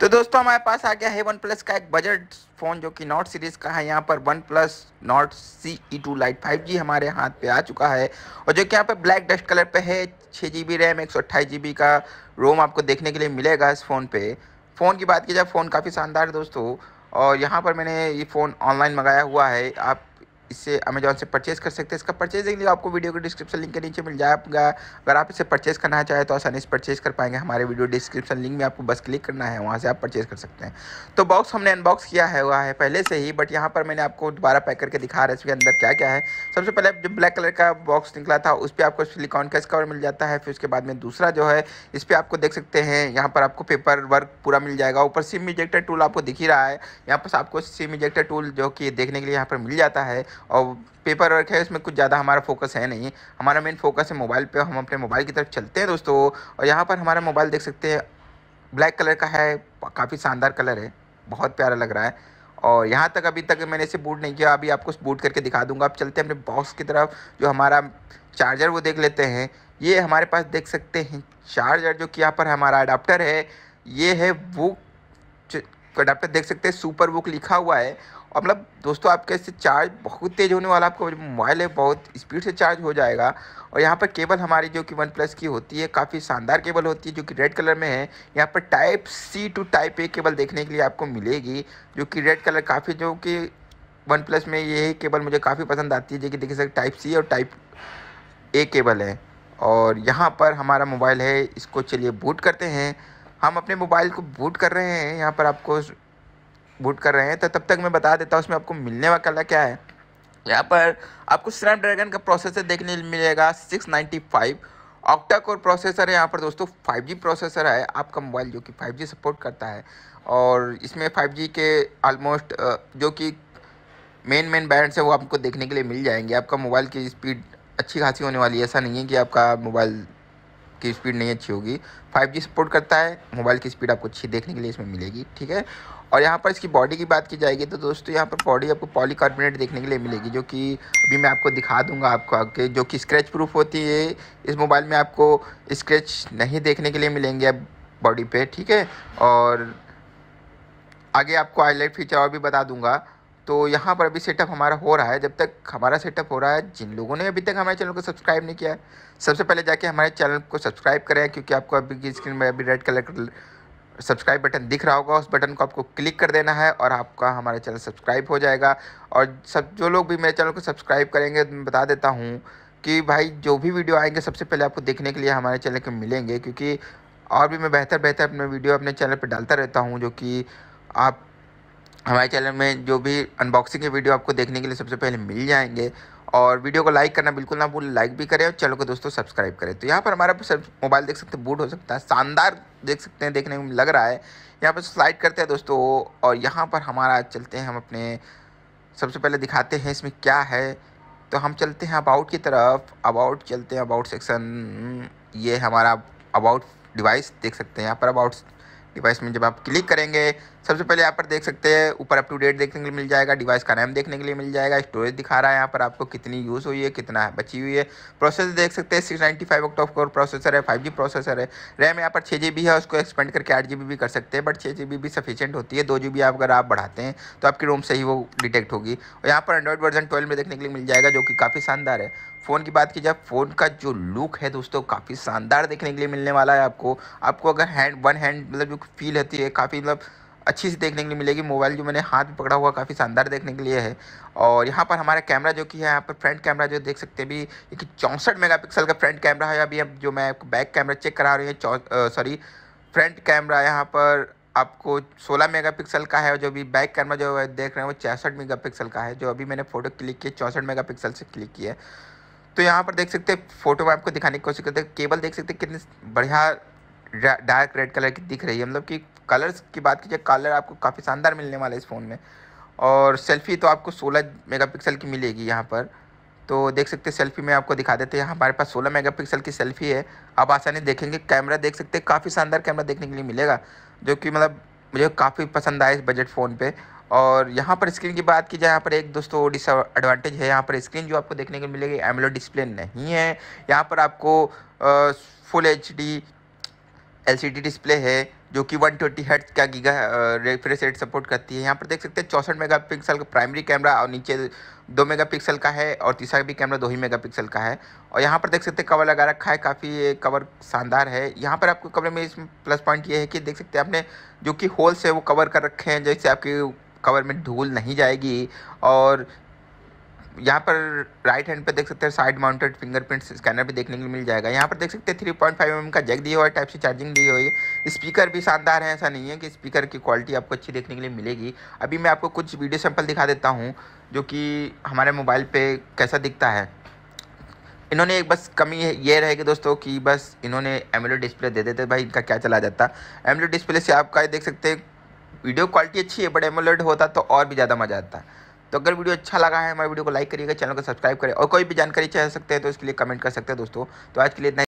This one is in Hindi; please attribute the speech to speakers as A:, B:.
A: तो दोस्तों हमारे पास आ गया है वन प्लस का एक बजट फ़ोन जो कि नॉट सीरीज़ का है यहाँ पर OnePlus Nord C E two Lite five G हमारे हाथ पे आ चुका है और जो कि यहाँ पर ब्लैक डस्ट कलर पे है छः जी बी रैम एक सौ अट्ठाईस जी बी का रोम आपको देखने के लिए मिलेगा इस फ़ोन पे फ़ोन की बात की जाए फ़ोन काफ़ी शानदार है दोस्तों और यहाँ पर मैंने ये फ़ोन ऑनलाइन मंगाया हुआ है आप इसे अमेजोन से परचेज़ कर सकते हैं इसका परचेज देखने आपको वीडियो के डिस्क्रिप्शन लिंक के नीचे मिल जाएगा अगर आप इसे परचेज़ करना चाहें तो आसानी से परचेज़ कर पाएंगे हमारे वीडियो डिस्क्रिप्शन लिंक में आपको बस क्लिक करना है वहाँ से आप परचेज़ कर सकते हैं तो बॉक्स हमने अनबॉक्स किया है हुआ है पहले से ही बट यहाँ पर मैंने आपको दोबारा पैक करके दिखा रहा है इसके अंदर क्या क्या है सबसे पहले जो ब्लैक कलर का बॉक्स निकला था उस पर आपको सिलिकॉन का कवर मिल जाता है फिर उसके बाद में दूसरा जो है इस पर आपको देख सकते हैं यहाँ पर आपको पेपर वर्क पूरा मिल जाएगा ऊपर सिम इजेक्टर टूल आपको दिख ही रहा है यहाँ पर आपको सिम इजेक्टर टूल जो कि देखने के लिए यहाँ पर मिल जाता है और पेपर वर्क है उसमें कुछ ज़्यादा हमारा फोकस है नहीं हमारा मेन फोकस है मोबाइल पे हम अपने मोबाइल की तरफ चलते हैं दोस्तों और यहाँ पर हमारा मोबाइल देख सकते हैं ब्लैक कलर का है काफ़ी शानदार कलर है बहुत प्यारा लग रहा है और यहाँ तक अभी तक मैंने इसे बूट नहीं किया अभी आपको बूट करके दिखा दूंगा आप चलते हैं अपने बॉक्स की तरफ जो हमारा चार्जर वो देख लेते हैं ये हमारे पास देख सकते हैं चार्जर जो कि यहाँ पर हमारा अडाप्टर है ये है वो अडाप्टर देख सकते हैं सुपर बुक लिखा हुआ है और मतलब दोस्तों आपका इससे चार्ज बहुत तेज़ होने वाला आपका मोबाइल है बहुत स्पीड से चार्ज हो जाएगा और यहाँ पर केबल हमारी जो कि वन प्लस की होती है काफ़ी शानदार केबल होती है जो कि रेड कलर में है यहाँ पर type C to type A cable देखने के लिए आपको मिलेगी जो कि रेड कलर काफ़ी जो कि वन प्लस में ये केबल मुझे काफ़ी पसंद आती है जो कि देखिए सर टाइप सी और टाइप ए केबल है और यहाँ पर हमारा मोबाइल है इसको चलिए बूट करते हैं हम अपने मोबाइल को बूट कर रहे हैं यहाँ पर आपको बूट कर रहे हैं तो तब तक मैं बता देता हूँ उसमें आपको मिलने वाला क्या है यहाँ पर आपको स्नैपड्रैगन का प्रोसेसर देखने मिलेगा 695 ऑक्टा कोर प्रोसेसर है यहाँ पर दोस्तों 5G प्रोसेसर है आपका मोबाइल जो कि 5G सपोर्ट करता है और इसमें 5G के ऑलमोस्ट जो कि मेन मेन बैंड्स हैं वो आपको देखने के लिए मिल जाएंगे आपका मोबाइल की स्पीड अच्छी खासी होने वाली है ऐसा नहीं है कि आपका मोबाइल की स्पीड नहीं अच्छी होगी 5G सपोर्ट करता है मोबाइल की स्पीड आपको अच्छी देखने के लिए इसमें मिलेगी ठीक है और यहाँ पर इसकी बॉडी की बात की जाएगी तो दोस्तों यहाँ पर बॉडी आपको पॉलीकार्बोनेट देखने के लिए मिलेगी जो कि अभी मैं आपको दिखा दूंगा आपको आगे जो कि स्क्रैच प्रूफ होती है इस मोबाइल में आपको स्क्रैच नहीं देखने के लिए मिलेंगे अब बॉडी पे ठीक है और आगे आपको हाईलाइट फीचर और भी बता दूंगा तो यहाँ पर अभी सेटअप हमारा हो रहा है जब तक हमारा सेटअप हो रहा है जिन लोगों ने अभी तक हमारे चैनल को सब्सक्राइब नहीं किया है सबसे पहले जाके हमारे चैनल को सब्सक्राइब करें क्योंकि आपको अभी की स्क्रीन में अभी रेड कलर का सब्सक्राइब बटन दिख रहा होगा उस बटन को आपको क्लिक कर देना है और आपका हमारा चैनल सब्सक्राइब हो जाएगा और सब जो लोग भी मेरे चैनल को सब्सक्राइब करेंगे मैं बता देता हूँ कि भाई जो भी वीडियो आएंगे सबसे पहले आपको देखने के लिए हमारे चैनल के मिलेंगे क्योंकि और भी मैं बेहतर बेहतर अपने वीडियो अपने चैनल पर डालता रहता हूँ जो कि आप हमारे चैनल में जो भी अनबॉक्सिंग के वीडियो आपको देखने के लिए सबसे पहले मिल जाएंगे और वीडियो को लाइक करना बिल्कुल ना भूल लाइक भी करें और चैनल को दोस्तों सब्सक्राइब करें तो यहाँ पर हमारा मोबाइल देख सकते हैं बूट हो सकता है शानदार देख सकते हैं देखने में लग रहा है यहाँ पर स्लाइड करते हैं दोस्तों और यहाँ पर हमारा चलते हैं हम अपने सबसे पहले दिखाते हैं इसमें क्या है तो हम चलते हैं अबाउट की तरफ अबाउट चलते हैं अबाउट सेक्शन ये हमारा अबाउट डिवाइस देख सकते हैं यहाँ पर अबाउट डिवाइस में जब आप क्लिक करेंगे सबसे पहले यहाँ पर देख सकते हैं ऊपर अप टू डेट देखने के लिए मिल जाएगा डिवाइस का रैम देखने के लिए मिल जाएगा स्टोरेज दिखा रहा है यहाँ पर आपको कितनी यूज़ हुई है कितना है बची हुई है प्रोसेसर देख सकते हैं six ninety five octa core processor है फाइव जी प्रोसेसर है रैम यहाँ पर छः जी बी है उसको एक्सपेंड करके आठ जी बी भी कर सकते हैं बट छः जी बी भी सफिशेंट होती है दो जी बी अगर आप बढ़ाते हैं तो आपकी रोम से ही वो डिटेक्ट होगी और यहाँ पर एंड्रॉइड वर्जन ट्वेल्व में देखने के लिए मिल जाएगा जो कि काफ़ी शानदार है फ़ोन की बात की जाए फ़ोन का जो लुक है दोस्तों काफ़ी शानदार देखने के लिए मिलने वाला है आपको आपको अगर हैंड वन हैंड मतलब जो फील होती है काफ़ी मतलब अच्छी सी देखने के लिए मिलेगी मोबाइल जो मैंने हाथ में पकड़ा हुआ काफ़ी शानदार देखने के लिए है और यहाँ पर हमारा कैमरा जो कि है यहाँ पर फ्रंट कैमरा जो देख सकते हैं भी एक चौंसठ मेगा का फ्रंट कैमरा है अभी अब जो मैं बैक कैमरा चेक करा रही है सॉरी फ्रंट कैमरा यहाँ पर आपको 16 मेगापिक्सल का है और जो अभी बैक कैमरा जो देख रहे हैं वो छियासठ मेगापिक्सल का है जो अभी मैंने फ़ोटो क्लिक किया चौंसठ मेगापिक्सल से क्लिक किया है तो यहाँ पर देख सकते हैं फ़ोटो में आपको दिखाने की कोशिश करते हैं केबल देख सकते हैं कितनी बढ़िया डार्क रेड कलर की दिख रही है मतलब कि कलर्स की बात की जाए कलर आपको काफ़ी शानदार मिलने वाला है इस फ़ोन में और सेल्फ़ी तो आपको 16 मेगापिक्सल की मिलेगी यहाँ पर तो देख सकते हैं सेल्फ़ी में आपको दिखा देते हैं हमारे पास 16 मेगापिक्सल की सेल्फ़ी है आप आसानी देखेंगे कैमरा देख सकते हैं काफ़ी शानदार कैमरा देखने के लिए मिलेगा जो कि मतलब मुझे काफ़ी पसंद आया इस बजट फ़ोन पर और यहाँ पर स्क्रीन की बात की जाए यहाँ पर एक दोस्तों डिस एडवांटेज है यहाँ पर स्क्रीन जो आपको देखने को मिलेगी एमलो डिस्प्ले नहीं है यहाँ पर आपको full H D L display है जो कि 120 ट्वेंटी हेड्स का गीगा रिफ्रेश रेट सपोर्ट करती है यहाँ पर देख सकते हैं चौसठ मेगापिक्सल का प्राइमरी कैमरा और नीचे दो मेगापिक्सल का है और तीसरा भी कैमरा दो ही मेगापिक्सल का है और यहाँ पर देख सकते हैं कवर लगा रखा है काफ़ी कवर शानदार है यहाँ पर आपको कमरे में इसमें प्लस पॉइंट ये है कि देख सकते हैं आपने जो कि होल्स है वो कवर कर रखे हैं जैसे आपकी कवर में धूल नहीं जाएगी और यहाँ पर राइट हैंड पे देख सकते हैं साइड माउंटेड फिंगरप्रिंट स्कैनर भी देखने के लिए मिल जाएगा यहाँ पर देख सकते हैं थ्री पॉइंट फाइव एम का जैक दिया हुआ है टाइप सी चार्जिंग दी हुई है स्पीकर भी शानदार है ऐसा नहीं है कि स्पीकर की क्वालिटी आपको अच्छी देखने के लिए मिलेगी अभी मैं आपको कुछ वीडियो सैंपल दिखा देता हूँ जो कि हमारे मोबाइल पर कैसा दिखता है इन्होंने एक बस कमी ये रहेगी दोस्तों कि बस इन्होंने एमलो डिस्प्ले दे देते भाई इनका क्या चला जाता एमलो डिस्प्ले से आपका देख सकते हैं वीडियो क्वालिटी अच्छी है बट एमोलेड होता तो और भी ज़्यादा मज़ा आता है तो अगर वीडियो अच्छा लगा है हमारे वीडियो को लाइक करिएगा चैनल को सब्सक्राइब करें और कोई भी जानकारी चाह सकते हैं तो इसके लिए कमेंट कर सकते हैं दोस्तों तो आज के लिए